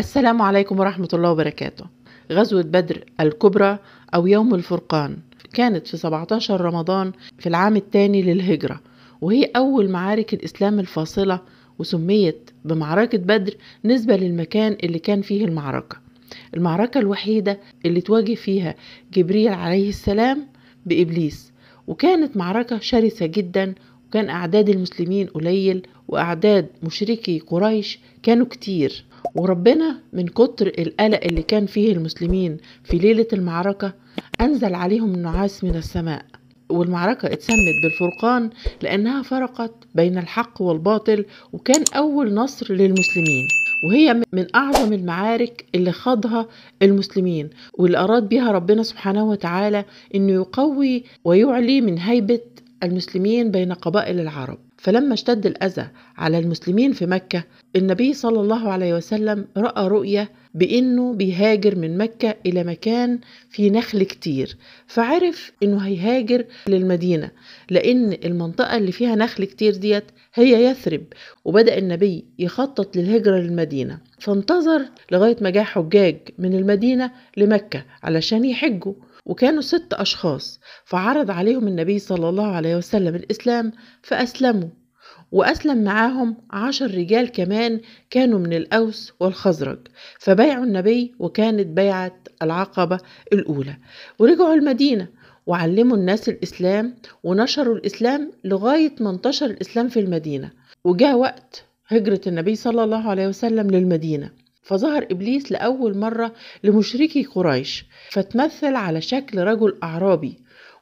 السلام عليكم ورحمة الله وبركاته غزوة بدر الكبرى أو يوم الفرقان كانت في 17 رمضان في العام الثاني للهجرة وهي أول معارك الإسلام الفاصلة وسميت بمعركة بدر نسبة للمكان اللي كان فيه المعركة المعركة الوحيدة اللي تواجه فيها جبريل عليه السلام بإبليس وكانت معركة شرسة جدا وكان أعداد المسلمين قليل وأعداد مشركي قريش كانوا كتير وربنا من كتر القلق اللي كان فيه المسلمين في ليلة المعركة أنزل عليهم النعاس من السماء والمعركة اتسمت بالفرقان لأنها فرقت بين الحق والباطل وكان أول نصر للمسلمين وهي من أعظم المعارك اللي خاضها المسلمين واللي أراد بها ربنا سبحانه وتعالى أنه يقوي ويعلي من هيبة المسلمين بين قبائل العرب فلما اشتد الأذى على المسلمين في مكة النبي صلى الله عليه وسلم رأى رؤية بأنه بيهاجر من مكة إلى مكان فيه نخل كتير فعرف أنه هيهاجر للمدينة لأن المنطقة اللي فيها نخل كتير ديت هي يثرب وبدأ النبي يخطط للهجرة للمدينة فانتظر لغاية ما جاء حجاج من المدينة لمكة علشان يحجوا وكانوا ست أشخاص فعرض عليهم النبي صلى الله عليه وسلم الإسلام فأسلموا وأسلم معاهم عشر رجال كمان كانوا من الأوس والخزرج فبايعوا النبي وكانت بيعة العقبة الأولى ورجعوا المدينة وعلموا الناس الإسلام ونشروا الإسلام لغاية ما انتشر الإسلام في المدينة وجاء وقت هجرة النبي صلى الله عليه وسلم للمدينة فظهر إبليس لأول مرة لمشركي قريش فتمثل على شكل رجل أعرابي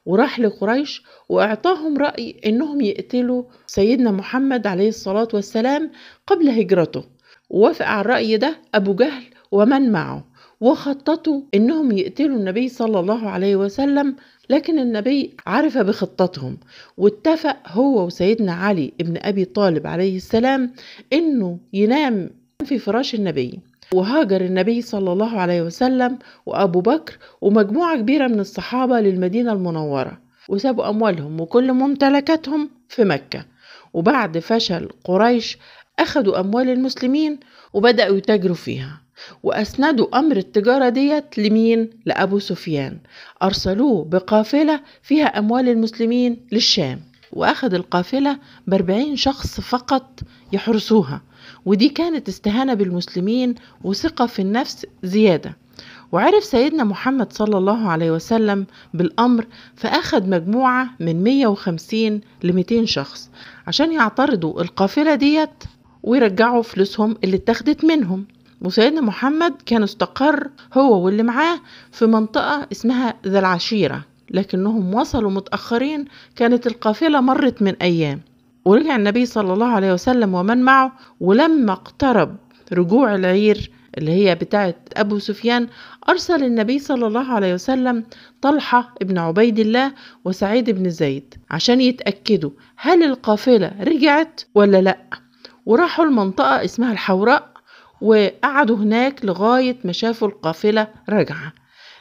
وراح لقريش وأعطاهم رأي إنهم يقتلوا سيدنا محمد عليه الصلاة والسلام قبل هجرته ووافق على الرأي ده أبو جهل ومن معه وخططوا إنهم يقتلوا النبي صلى الله عليه وسلم لكن النبي عرف بخطتهم واتفق هو وسيدنا علي ابن أبي طالب عليه السلام إنه ينام في فراش النبي وهاجر النبي صلى الله عليه وسلم وأبو بكر ومجموعة كبيرة من الصحابة للمدينة المنورة وسابوا أموالهم وكل ممتلكاتهم في مكة وبعد فشل قريش أخذوا أموال المسلمين وبدأوا يتاجروا فيها وأسندوا أمر التجارة ديت لمين؟ لأبو سفيان أرسلوه بقافلة فيها أموال المسلمين للشام وأخذ القافلة بأربعين شخص فقط يحرسوها ودي كانت استهانة بالمسلمين وثقة في النفس زيادة وعرف سيدنا محمد صلى الله عليه وسلم بالأمر فأخذ مجموعة من 150 ل 200 شخص عشان يعترضوا القافلة ديت ويرجعوا فلوسهم اللي اتخذت منهم وسيدنا محمد كان استقر هو واللي معاه في منطقة اسمها ذا العشيرة لكنهم وصلوا متأخرين كانت القافلة مرت من أيام ورجع النبي صلى الله عليه وسلم ومن معه ولما اقترب رجوع العير اللي هي بتاعة أبو سفيان أرسل النبي صلى الله عليه وسلم طلحة ابن عبيد الله وسعيد بن زيد عشان يتأكدوا هل القافلة رجعت ولا لأ وراحوا المنطقة اسمها الحوراء وقعدوا هناك لغاية ما شافوا القافلة راجعة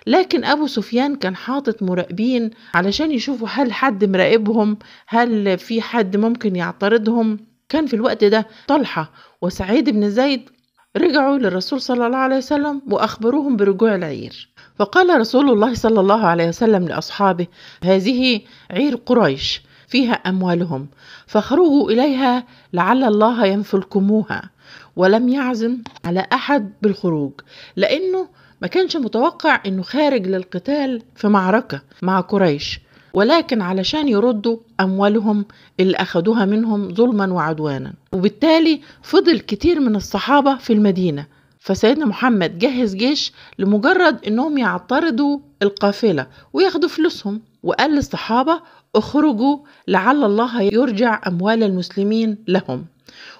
لكن أبو سفيان كان حاطط مراقبين علشان يشوفوا هل حد مراقبهم هل في حد ممكن يعترضهم كان في الوقت ده طلحة وسعيد بن زيد رجعوا للرسول صلى الله عليه وسلم وأخبروهم برجوع العير فقال رسول الله صلى الله عليه وسلم لأصحابه هذه عير قريش فيها أموالهم فاخرجوا إليها لعل الله ينفلكموها ولم يعزم على أحد بالخروج لأنه ما كانش متوقع انه خارج للقتال في معركة مع قريش ولكن علشان يردوا أموالهم اللي أخدوها منهم ظلما وعدوانا وبالتالي فضل كتير من الصحابة في المدينة فسيدنا محمد جهز جيش لمجرد أنهم يعترضوا القافلة وياخدوا فلوسهم وقال للصحابة اخرجوا لعل الله يرجع أموال المسلمين لهم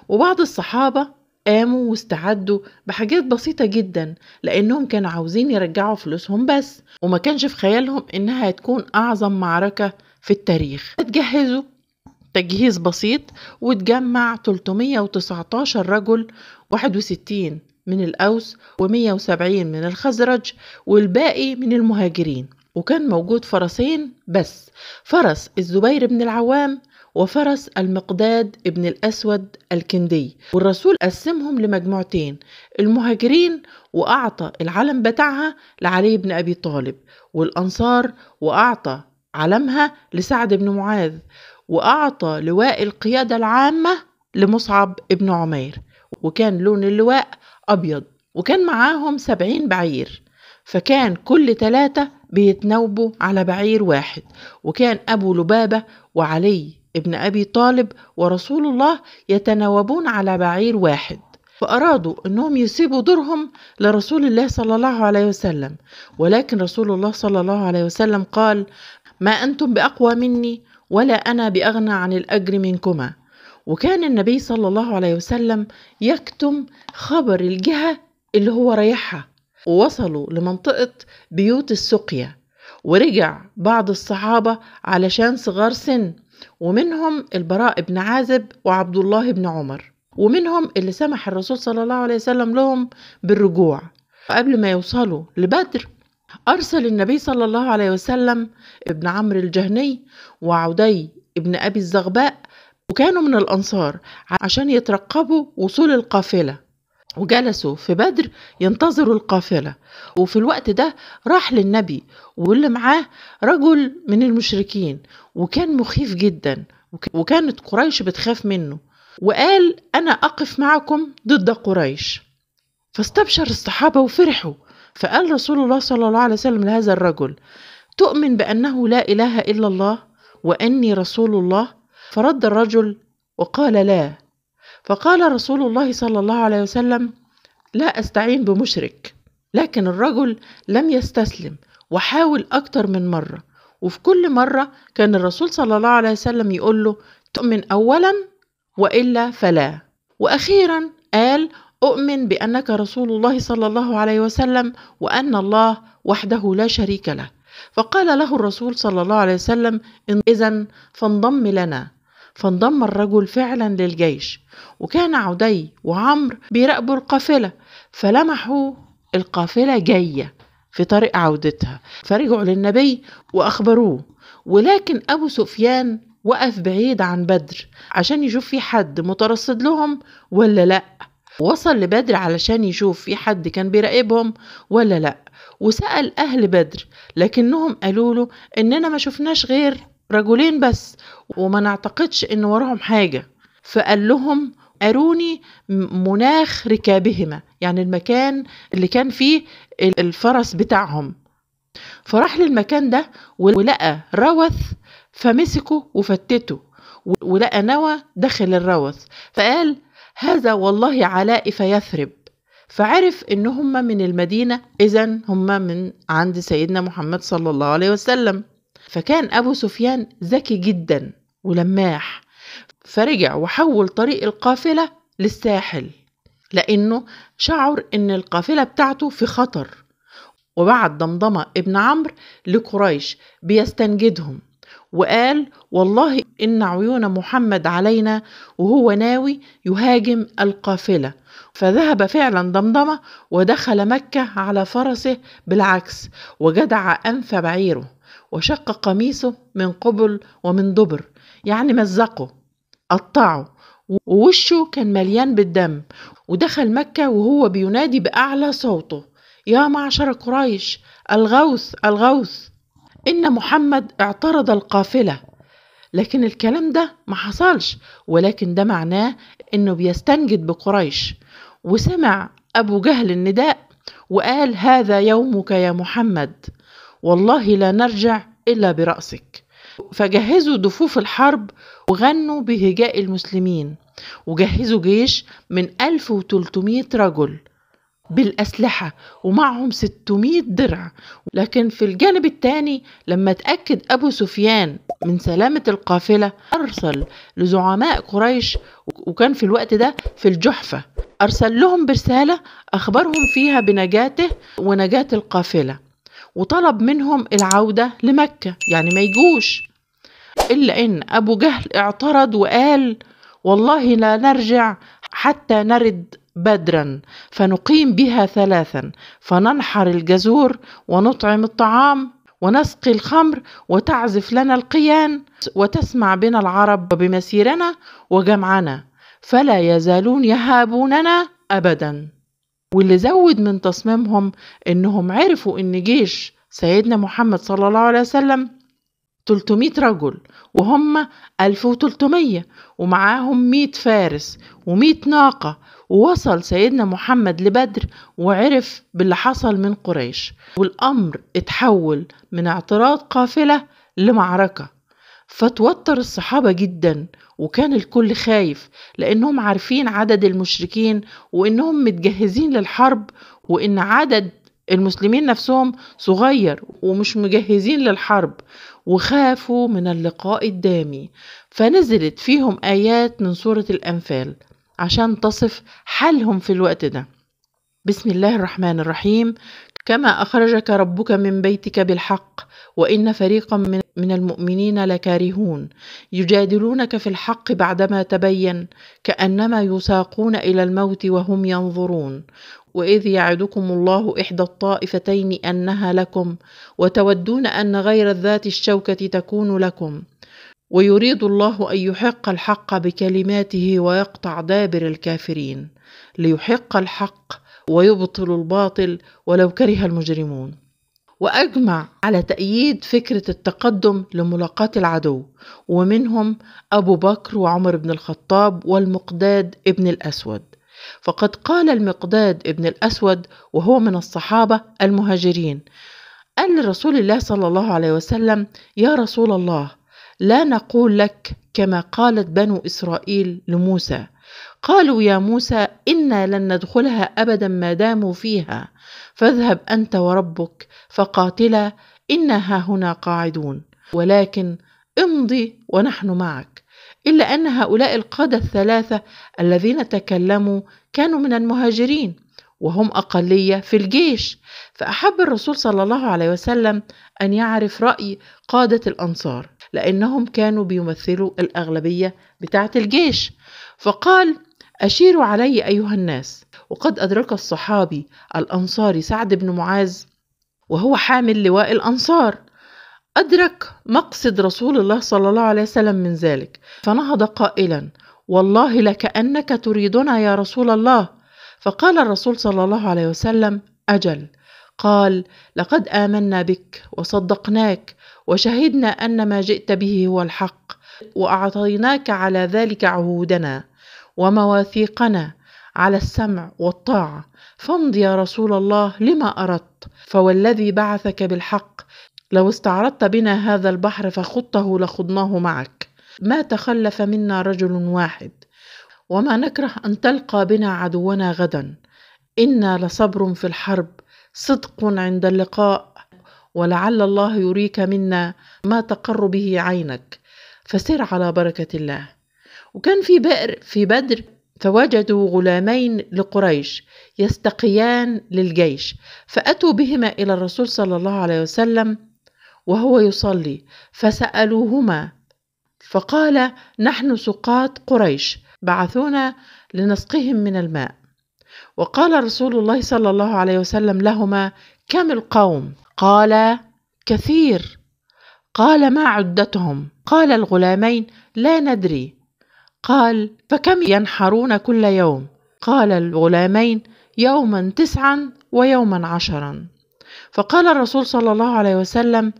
وبعض الصحابة قاموا واستعدوا بحاجات بسيطة جدا لأنهم كانوا عاوزين يرجعوا فلوسهم بس وما كانش في خيالهم إنها هتكون أعظم معركة في التاريخ اتجهزوا تجهيز بسيط وتجمع 319 رجل 61 من الأوس و170 من الخزرج والباقي من المهاجرين وكان موجود فرسين بس فرس الزبير بن العوام وفرس المقداد ابن الأسود الكندي والرسول قسمهم لمجموعتين المهاجرين وأعطى العلم بتاعها لعلي بن أبي طالب والأنصار وأعطى علمها لسعد بن معاذ وأعطى لواء القيادة العامة لمصعب بن عمير وكان لون اللواء أبيض وكان معاهم سبعين بعير فكان كل ثلاثة بيتناوبوا على بعير واحد وكان أبو لبابة وعلي ابن أبي طالب ورسول الله يتناوبون على بعير واحد فأرادوا أنهم يسيبوا دورهم لرسول الله صلى الله عليه وسلم ولكن رسول الله صلى الله عليه وسلم قال ما أنتم بأقوى مني ولا أنا بأغنى عن الأجر منكما وكان النبي صلى الله عليه وسلم يكتم خبر الجهة اللي هو رايحها ووصلوا لمنطقة بيوت السقيا ورجع بعض الصحابة علشان صغار سن ومنهم البراء بن عازب وعبد الله بن عمر ومنهم اللي سمح الرسول صلى الله عليه وسلم لهم بالرجوع قبل ما يوصلوا لبدر أرسل النبي صلى الله عليه وسلم ابن عمرو الجهني وعدي ابن أبي الزغباء وكانوا من الأنصار عشان يترقبوا وصول القافلة وجلسوا في بدر ينتظروا القافلة وفي الوقت ده راح للنبي واللي معاه رجل من المشركين وكان مخيف جدا وكانت قريش بتخاف منه وقال أنا أقف معكم ضد قريش فاستبشر الصحابة وفرحوا فقال رسول الله صلى الله عليه وسلم لهذا الرجل تؤمن بأنه لا إله إلا الله وأني رسول الله فرد الرجل وقال لا فقال رسول الله صلى الله عليه وسلم لا استعين بمشرك لكن الرجل لم يستسلم وحاول اكتر من مره وفي كل مره كان الرسول صلى الله عليه وسلم يقول له تؤمن اولا والا فلا واخيرا قال اؤمن بانك رسول الله صلى الله عليه وسلم وان الله وحده لا شريك له فقال له الرسول صلى الله عليه وسلم إذا فانضم لنا فانضم الرجل فعلا للجيش وكان عدي وعمر بيراقبوا القافلة فلمحوا القافلة جاية في طريق عودتها فرجعوا للنبي وأخبروه ولكن أبو سفيان وقف بعيد عن بدر عشان يشوف في حد مترصد لهم ولا لأ وصل لبدر علشان يشوف في حد كان بيراقبهم ولا لأ وسأل أهل بدر لكنهم قالوا له إننا ما شفناش غير رجلين بس وما نعتقدش ان وراهم حاجه فقال لهم أروني مناخ ركابهما يعني المكان اللي كان فيه الفرس بتاعهم فراح للمكان ده ولقى روث فمسكه وفتته ولقى نوى داخل الروث فقال هذا والله علاء فيثرب فعرف ان هم من المدينه اذا هم من عند سيدنا محمد صلى الله عليه وسلم فكان أبو سفيان ذكي جدا ولماح فرجع وحول طريق القافلة للساحل لأنه شعر إن القافلة بتاعته في خطر وبعت ضمضمة ابن عمرو لقريش بيستنجدهم وقال والله إن عيون محمد علينا وهو ناوي يهاجم القافلة فذهب فعلا ضمضمة ودخل مكة على فرسه بالعكس وجدع أنف بعيره وشق قميصه من قبل ومن دبر يعني مزقه قطعه ووشه كان مليان بالدم ودخل مكة وهو بينادي بأعلى صوته يا معشر قريش الغوث الغوث إن محمد اعترض القافلة لكن الكلام ده ما حصلش ولكن ده معناه إنه بيستنجد بقريش وسمع أبو جهل النداء وقال هذا يومك يا محمد والله لا نرجع إلا برأسك فجهزوا دفوف الحرب وغنوا بهجاء المسلمين وجهزوا جيش من 1300 رجل بالأسلحة ومعهم 600 درع لكن في الجانب الثاني لما تأكد أبو سفيان من سلامة القافلة أرسل لزعماء قريش وكان في الوقت ده في الجحفة أرسل لهم برسالة أخبرهم فيها بنجاته ونجاة القافلة وطلب منهم العودة لمكة يعني ما يجوش إلا إن أبو جهل اعترض وقال والله لا نرجع حتى نرد بدرا فنقيم بها ثلاثا فننحر الجزور ونطعم الطعام ونسقي الخمر وتعزف لنا القيان وتسمع بنا العرب بمسيرنا وجمعنا فلا يزالون يهابوننا ابدا واللي زود من تصميمهم إنهم عرفوا إن جيش سيدنا محمد صلى الله عليه وسلم 300 رجل وهم 1300 ومعاهم 100 فارس و100 ناقة ووصل سيدنا محمد لبدر وعرف باللي حصل من قريش والأمر اتحول من اعتراض قافلة لمعركة فتوتر الصحابة جدا وكان الكل خايف لأنهم عارفين عدد المشركين وإنهم متجهزين للحرب وإن عدد المسلمين نفسهم صغير ومش مجهزين للحرب وخافوا من اللقاء الدامي فنزلت فيهم آيات من سورة الأنفال عشان تصف حالهم في الوقت ده بسم الله الرحمن الرحيم كما أخرجك ربك من بيتك بالحق وإن فريقا من من المؤمنين لكارهون يجادلونك في الحق بعدما تبين كانما يساقون الى الموت وهم ينظرون واذ يعدكم الله احدى الطائفتين انها لكم وتودون ان غير ذات الشوكه تكون لكم ويريد الله ان يحق الحق بكلماته ويقطع دابر الكافرين ليحق الحق ويبطل الباطل ولو كره المجرمون وأجمع على تأييد فكرة التقدم لملاقاة العدو ومنهم أبو بكر وعمر بن الخطاب والمقداد ابن الأسود فقد قال المقداد ابن الأسود وهو من الصحابة المهاجرين قال لرسول الله صلى الله عليه وسلم يا رسول الله لا نقول لك كما قالت بنو إسرائيل لموسى قالوا يا موسى انا لن ندخلها ابدا ما داموا فيها فاذهب انت وربك فقاتلا انا ها هنا قاعدون ولكن امضي ونحن معك الا ان هؤلاء القاده الثلاثه الذين تكلموا كانوا من المهاجرين وهم اقليه في الجيش فاحب الرسول صلى الله عليه وسلم ان يعرف راي قاده الانصار لانهم كانوا بيمثلوا الاغلبيه بتاعه الجيش فقال أشيروا علي أيها الناس وقد أدرك الصحابي الأنصاري سعد بن معاذ وهو حامل لواء الأنصار أدرك مقصد رسول الله صلى الله عليه وسلم من ذلك فنهض قائلا والله لكأنك تريدنا يا رسول الله فقال الرسول صلى الله عليه وسلم أجل قال لقد آمنا بك وصدقناك وشهدنا أن ما جئت به هو الحق وأعطيناك على ذلك عهودنا ومواثيقنا على السمع والطاعة فامض يا رسول الله لما أردت فوالذي بعثك بالحق لو استعرضت بنا هذا البحر فخضته لخضناه معك ما تخلف منا رجل واحد وما نكره أن تلقى بنا عدونا غدا إنا لصبر في الحرب صدق عند اللقاء ولعل الله يريك منا ما تقر به عينك فسر على بركة الله وكان في بئر في بدر فوجدوا غلامين لقريش يستقيان للجيش فأتوا بهما إلى الرسول صلى الله عليه وسلم وهو يصلي فسألوهما فقال نحن سقاة قريش بعثونا لنسقهم من الماء وقال رسول الله صلى الله عليه وسلم لهما كم القوم قال كثير قال ما عدتهم قال الغلامين لا ندري قال فكم ينحرون كل يوم قال الغلامين يوما تسعا ويوما عشرا فقال الرسول صلى الله عليه وسلم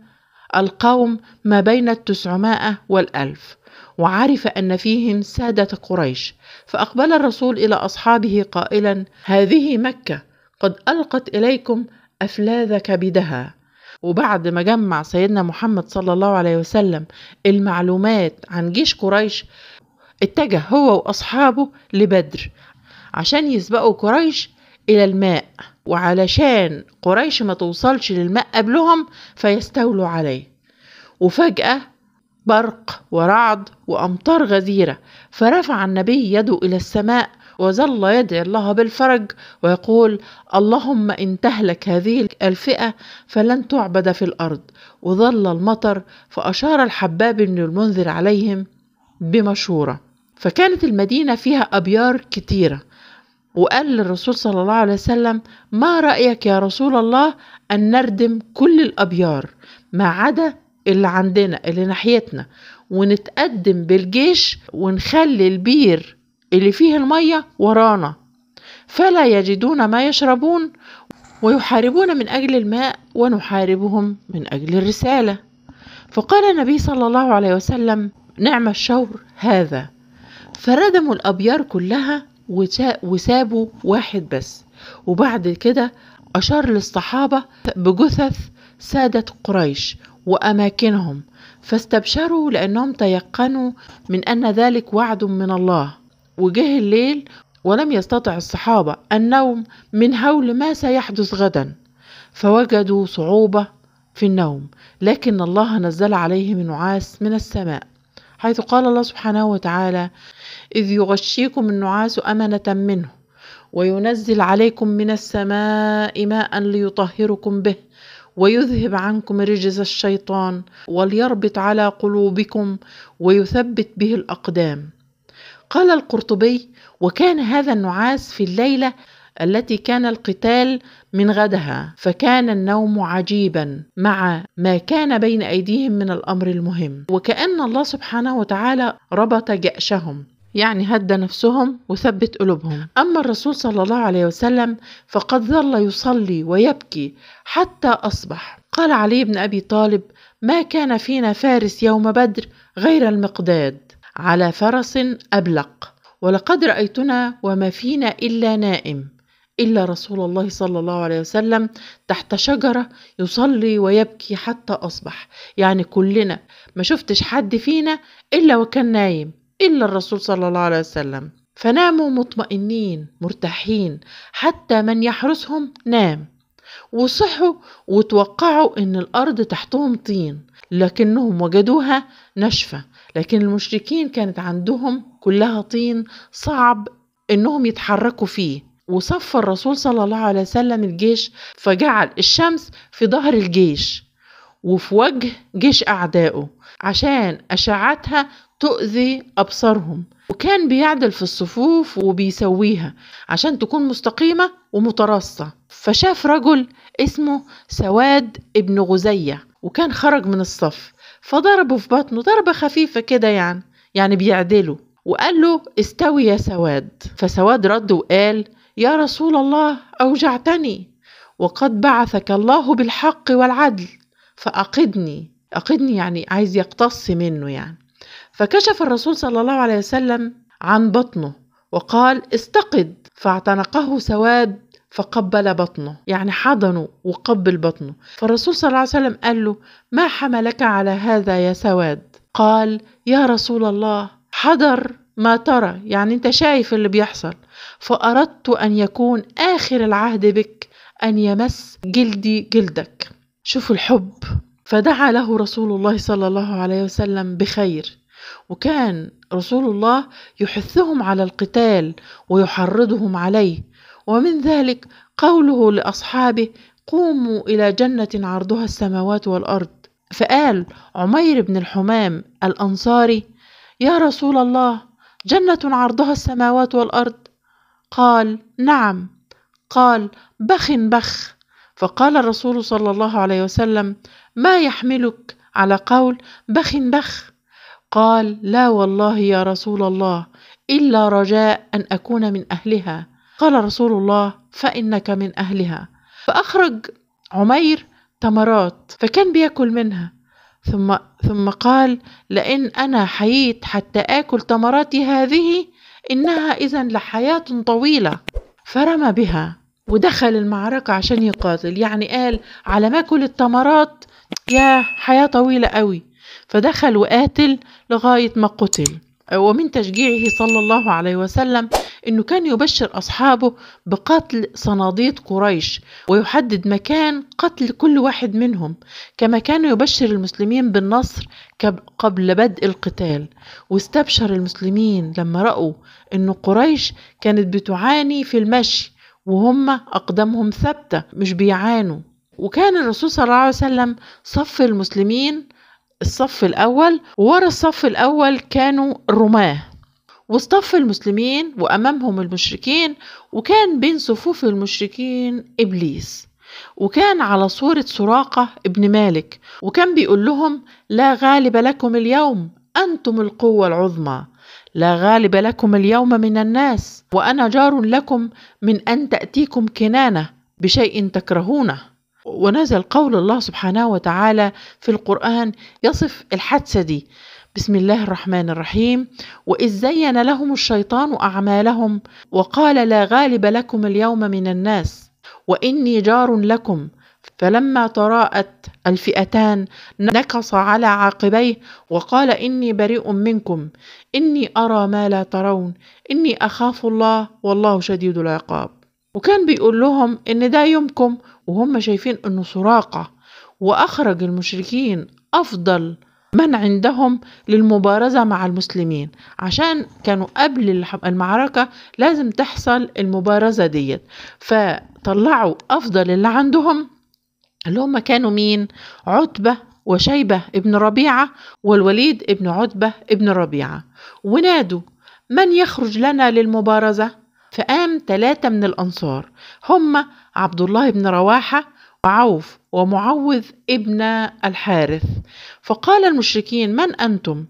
القوم ما بين التسعمائة والألف وعرف أن فيهم سادة قريش فأقبل الرسول إلى أصحابه قائلا هذه مكة قد ألقت إليكم أفلاذ كبدها وبعد ما جمع سيدنا محمد صلى الله عليه وسلم المعلومات عن جيش قريش اتجه هو وأصحابه لبدر عشان يسبقوا قريش إلى الماء وعلشان قريش ما توصلش للماء قبلهم فيستولوا عليه وفجأة برق ورعد وأمطار غزيرة فرفع النبي يده إلى السماء وظل يدعي الله بالفرج ويقول اللهم إن تهلك هذه الفئة فلن تعبد في الأرض وظل المطر فأشار الحباب بن المنذر عليهم بمشورة فكانت المدينة فيها أبيار كتيرة وقال للرسول صلى الله عليه وسلم ما رأيك يا رسول الله أن نردم كل الأبيار ما عدا اللي عندنا اللي ناحيتنا ونتقدم بالجيش ونخلي البير اللي فيه المية ورانا فلا يجدون ما يشربون ويحاربون من أجل الماء ونحاربهم من أجل الرسالة فقال النبي صلى الله عليه وسلم نعم الشور هذا فردموا الأبيار كلها وسابوا واحد بس وبعد كده أشار للصحابة بجثث سادة قريش وأماكنهم فاستبشروا لأنهم تيقنوا من أن ذلك وعد من الله وجه الليل ولم يستطع الصحابة النوم من هول ما سيحدث غدا فوجدوا صعوبة في النوم لكن الله نزل عليهم نعاس من السماء حيث قال الله سبحانه وتعالى إذ يغشيكم النعاس أمنة منه وينزل عليكم من السماء ماء ليطهركم به ويذهب عنكم رجز الشيطان وليربط على قلوبكم ويثبت به الأقدام قال القرطبي وكان هذا النعاس في الليلة التي كان القتال من غدها فكان النوم عجيبا مع ما كان بين ايديهم من الامر المهم وكان الله سبحانه وتعالى ربط جاشهم يعني هدى نفسهم وثبت قلوبهم أما الرسول صلى الله عليه وسلم فقد ظل يصلي ويبكي حتى أصبح قال علي بن أبي طالب ما كان فينا فارس يوم بدر غير المقداد على فرس أبلق ولقد رأيتنا وما فينا إلا نائم إلا رسول الله صلى الله عليه وسلم تحت شجرة يصلي ويبكي حتى أصبح يعني كلنا ما شفتش حد فينا إلا وكان نايم إلا الرسول صلى الله عليه وسلم فناموا مطمئنين مرتاحين حتى من يحرسهم نام وصحوا وتوقعوا أن الأرض تحتهم طين لكنهم وجدوها ناشفة لكن المشركين كانت عندهم كلها طين صعب أنهم يتحركوا فيه وصف الرسول صلى الله عليه وسلم الجيش فجعل الشمس في ظهر الجيش وفي وجه جيش أعدائه عشان أشعتها تؤذي أبصارهم وكان بيعدل في الصفوف وبيسويها عشان تكون مستقيمة ومترصة فشاف رجل اسمه سواد ابن غزية وكان خرج من الصف فضربه في بطنه ضربة خفيفة كده يعني يعني بيعدله وقال له استوي يا سواد فسواد رد وقال يا رسول الله أوجعتني وقد بعثك الله بالحق والعدل فأقدني أقدني يعني عايز يقتص منه يعني فكشف الرسول صلى الله عليه وسلم عن بطنه وقال استقد فاعتنقه سواد فقبل بطنه يعني حضنه وقبل بطنه فالرسول صلى الله عليه وسلم قال له ما حملك على هذا يا سواد قال يا رسول الله حضر ما ترى يعني انت شايف اللي بيحصل فأردت أن يكون آخر العهد بك أن يمس جلدي جلدك شوفوا الحب فدعا له رسول الله صلى الله عليه وسلم بخير وكان رسول الله يحثهم على القتال ويحرضهم عليه ومن ذلك قوله لاصحابه قوموا الى جنه عرضها السماوات والارض فقال عمير بن الحمام الانصاري يا رسول الله جنه عرضها السماوات والارض قال نعم قال بخ بخ فقال الرسول صلى الله عليه وسلم ما يحملك على قول بخ بخ قال لا والله يا رسول الله الا رجاء ان اكون من اهلها قال رسول الله فانك من اهلها فاخرج عمير تمرات فكان بياكل منها ثم ثم قال لئن انا حييت حتى اكل تمراتي هذه انها اذا لحياه طويله فرمى بها ودخل المعركة عشان يقاتل يعني قال على ما كل التمرات يا حياة طويلة قوي فدخل وقاتل لغاية ما قتل ومن تشجيعه صلى الله عليه وسلم أنه كان يبشر أصحابه بقتل صناديد قريش ويحدد مكان قتل كل واحد منهم كما كان يبشر المسلمين بالنصر قبل بدء القتال واستبشر المسلمين لما رأوا أن قريش كانت بتعاني في المشي وهم أقدامهم ثابتة مش بيعانوا وكان الرسول صلى الله عليه وسلم صف المسلمين الصف الأول وورا الصف الأول كانوا الرماة واصطف المسلمين وأمامهم المشركين وكان بين صفوف المشركين إبليس وكان على صورة سراقة ابن مالك وكان بيقول لهم لا غالب لكم اليوم أنتم القوة العظمى لا غالب لكم اليوم من الناس وأنا جار لكم من أن تأتيكم كنانة بشيء تكرهونه ونزل قول الله سبحانه وتعالى في القرآن يصف الحادثة دي بسم الله الرحمن الرحيم وإذ زين لهم الشيطان أعمالهم وقال لا غالب لكم اليوم من الناس وإني جار لكم فلما تراءت الفئتان نكص على عاقبيه وقال إني بريء منكم إني أرى ما لا ترون إني أخاف الله والله شديد العقاب وكان بيقول لهم إن ده يومكم وهم شايفين أنه سراقة وأخرج المشركين أفضل من عندهم للمبارزة مع المسلمين عشان كانوا قبل المعركة لازم تحصل المبارزة ديت فطلعوا أفضل اللي عندهم اللي هم كانوا مين عتبة وشيبة ابن ربيعة والوليد ابن عتبة ابن ربيعة ونادوا من يخرج لنا للمبارزة فقام ثلاثة من الأنصار هم عبد الله بن رواحة وعوف ومعوذ ابن الحارث فقال المشركين من أنتم؟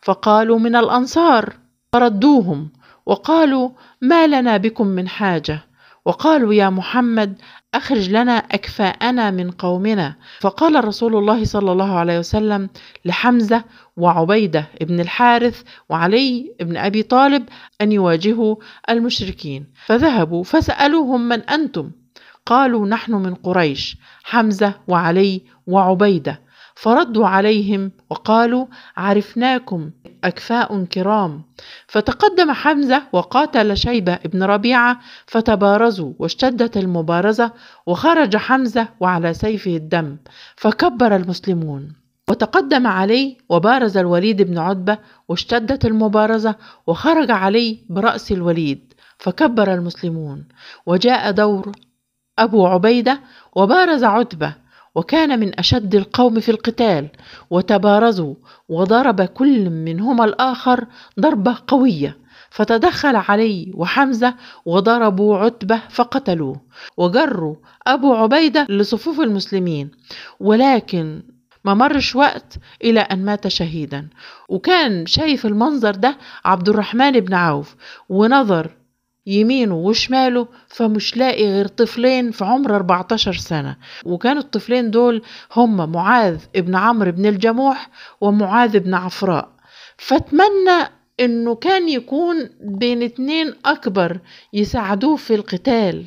فقالوا من الأنصار فردوهم وقالوا ما لنا بكم من حاجة وقالوا يا محمد أخرج لنا أكفاءنا من قومنا فقال رسول الله صلى الله عليه وسلم لحمزة وعبيدة ابن الحارث وعلي ابن أبي طالب أن يواجهوا المشركين فذهبوا فسألوهم من أنتم قالوا نحن من قريش حمزة وعلي وعبيدة فردوا عليهم وقالوا عرفناكم أكفاء كرام فتقدم حمزة وقاتل شيبة بن ربيعة فتبارزوا واشتدت المبارزة وخرج حمزة وعلى سيفه الدم فكبر المسلمون وتقدم علي وبارز الوليد بن عتبة واشتدت المبارزة وخرج علي برأس الوليد فكبر المسلمون وجاء دور أبو عبيدة وبارز عتبة وكان من أشد القوم في القتال وتبارزوا وضرب كل منهما الآخر ضربة قوية فتدخل علي وحمزة وضربوا عتبة فقتلوه وجروا أبو عبيدة لصفوف المسلمين ولكن ما مرش وقت إلى أن مات شهيدا وكان شايف المنظر ده عبد الرحمن بن عوف ونظر يمينه وشماله فمش لاقي غير طفلين في عمر 14 سنة وكان الطفلين دول هم معاذ ابن عمرو بن الجموح ومعاذ بن عفراء فاتمنى انه كان يكون بين اتنين اكبر يساعدوه في القتال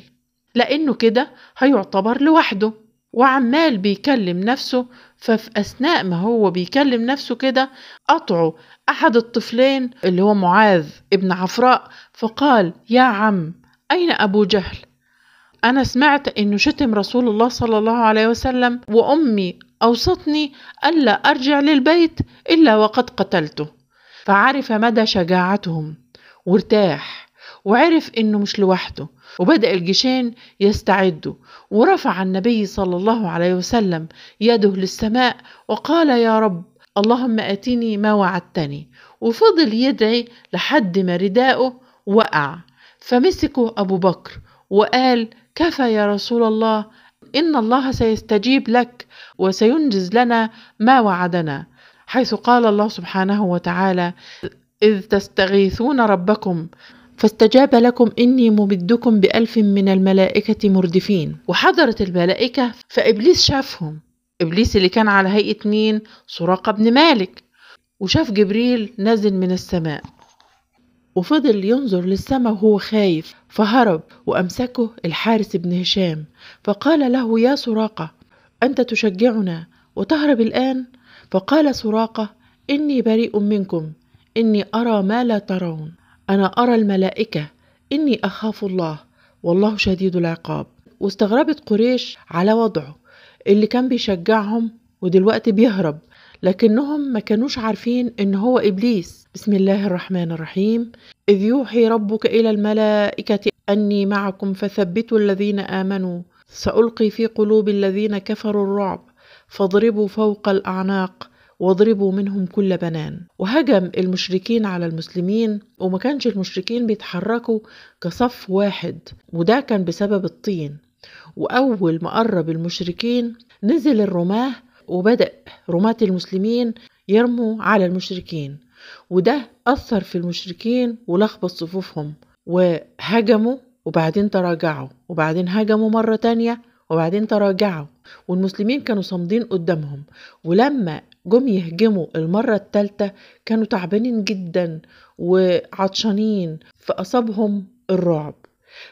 لانه كده هيعتبر لوحده وعمال بيكلم نفسه ففي أثناء ما هو بيكلم نفسه كده قطعه أحد الطفلين اللي هو معاذ ابن عفراء فقال يا عم أين أبو جهل أنا سمعت إنه شتم رسول الله صلى الله عليه وسلم وأمي أوصتني ألا أرجع للبيت إلا وقد قتلته فعرف مدى شجاعتهم وارتاح وعرف إنه مش لوحده وبدأ الجيشين يستعدوا ورفع النبي صلى الله عليه وسلم يده للسماء وقال يا رب اللهم أتيني ما وعدتني وفضل يدعي لحد ما رداؤه وقع فمسكه ابو بكر وقال كفى يا رسول الله ان الله سيستجيب لك وسينجز لنا ما وعدنا حيث قال الله سبحانه وتعالى إذ تستغيثون ربكم فاستجاب لكم إني ممدكم بألف من الملائكة مردفين وحضرت الملائكة فإبليس شافهم إبليس اللي كان على هيئة مين؟ سراقة بن مالك وشاف جبريل نازل من السماء وفضل ينظر للسماء وهو خايف فهرب وأمسكه الحارس بن هشام فقال له يا سراقة أنت تشجعنا وتهرب الآن فقال سراقة إني بريء منكم إني أرى ما لا ترون أنا أرى الملائكة إني أخاف الله والله شديد العقاب واستغربت قريش على وضعه اللي كان بيشجعهم ودلوقتي بيهرب لكنهم ما كانوش عارفين ان هو ابليس بسم الله الرحمن الرحيم اذ يوحي ربك الى الملائكه اني معكم فثبتوا الذين امنوا سالقي في قلوب الذين كفروا الرعب فاضربوا فوق الاعناق واضربوا منهم كل بنان وهجم المشركين على المسلمين وما كانش المشركين بيتحركوا كصف واحد وده كان بسبب الطين وأول ما قرب المشركين نزل الرماة وبدأ رماة المسلمين يرموا على المشركين وده أثر في المشركين ولخبط صفوفهم وهجموا وبعدين تراجعوا وبعدين هجموا مرة تانية وبعدين تراجعوا والمسلمين كانوا صامدين قدامهم ولما جم يهجموا المرة التالتة كانوا تعبانين جدا وعطشانين فأصابهم الرعب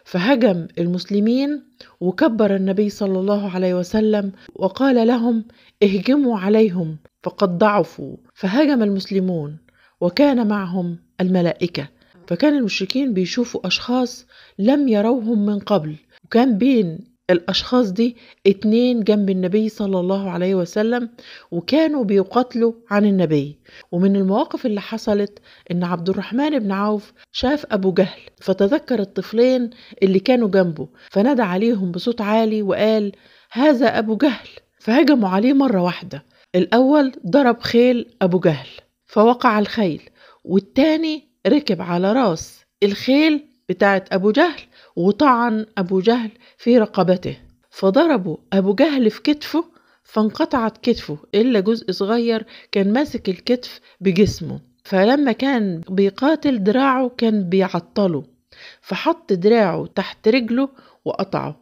فهجم المسلمين وكبر النبي صلى الله عليه وسلم وقال لهم اهجموا عليهم فقد ضعفوا فهجم المسلمون وكان معهم الملائكة فكان المشركين بيشوفوا أشخاص لم يروهم من قبل وكان بين الأشخاص دي اتنين جنب النبي صلى الله عليه وسلم وكانوا بيقاتلوا عن النبي ومن المواقف اللي حصلت إن عبد الرحمن بن عوف شاف أبو جهل فتذكر الطفلين اللي كانوا جنبه فنادى عليهم بصوت عالي وقال هذا أبو جهل فهجموا عليه مرة واحدة الأول ضرب خيل أبو جهل فوقع الخيل والتاني ركب على راس الخيل بتاعت أبو جهل وطعن أبو جهل في رقبته فضربوا أبو جهل في كتفه فانقطعت كتفه إلا جزء صغير كان ماسك الكتف بجسمه فلما كان بيقاتل دراعه كان بيعطله فحط دراعه تحت رجله وقطعه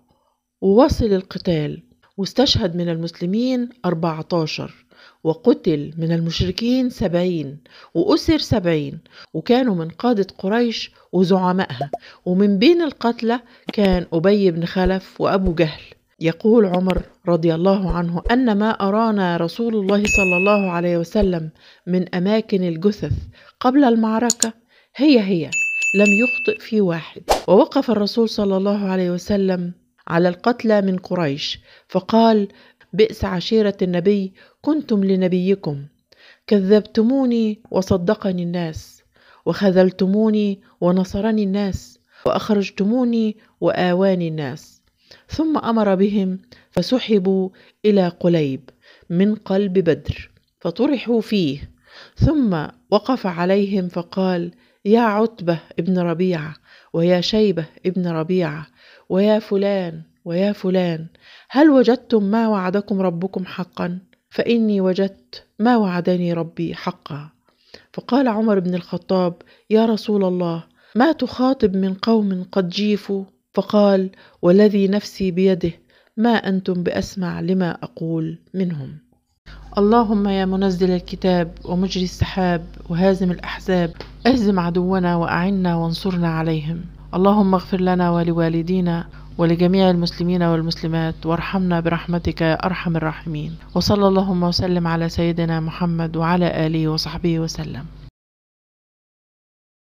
ووصل القتال واستشهد من المسلمين 14 وقتل من المشركين سبعين وأسر سبعين وكانوا من قادة قريش وزعمائها ومن بين القتلى كان أبي بن خلف وأبو جهل يقول عمر رضي الله عنه أن ما أرانا رسول الله صلى الله عليه وسلم من أماكن الجثث قبل المعركة هي هي لم يخطئ في واحد ووقف الرسول صلى الله عليه وسلم على القتلى من قريش فقال بئس عشيرة النبي كنتم لنبيكم كذبتموني وصدقني الناس وخذلتموني ونصرني الناس وأخرجتموني وآواني الناس ثم أمر بهم فسحبوا إلى قليب من قلب بدر فطرحوا فيه ثم وقف عليهم فقال يا عتبة ابن ربيعة ويا شيبة ابن ربيعة ويا فلان ويا فلان هل وجدتم ما وعدكم ربكم حقا فاني وجدت ما وعدني ربي حقا فقال عمر بن الخطاب يا رسول الله ما تخاطب من قوم قد جيفوا فقال والذي نفسي بيده ما انتم باسمع لما اقول منهم اللهم يا منزل الكتاب ومجري السحاب وهازم الاحزاب اهزم عدونا واعنا وانصرنا عليهم اللهم اغفر لنا ولوالدينا ولجميع المسلمين والمسلمات وارحمنا برحمتك يا أرحم الراحمين وصلى اللهم وسلم على سيدنا محمد وعلى آله وصحبه وسلم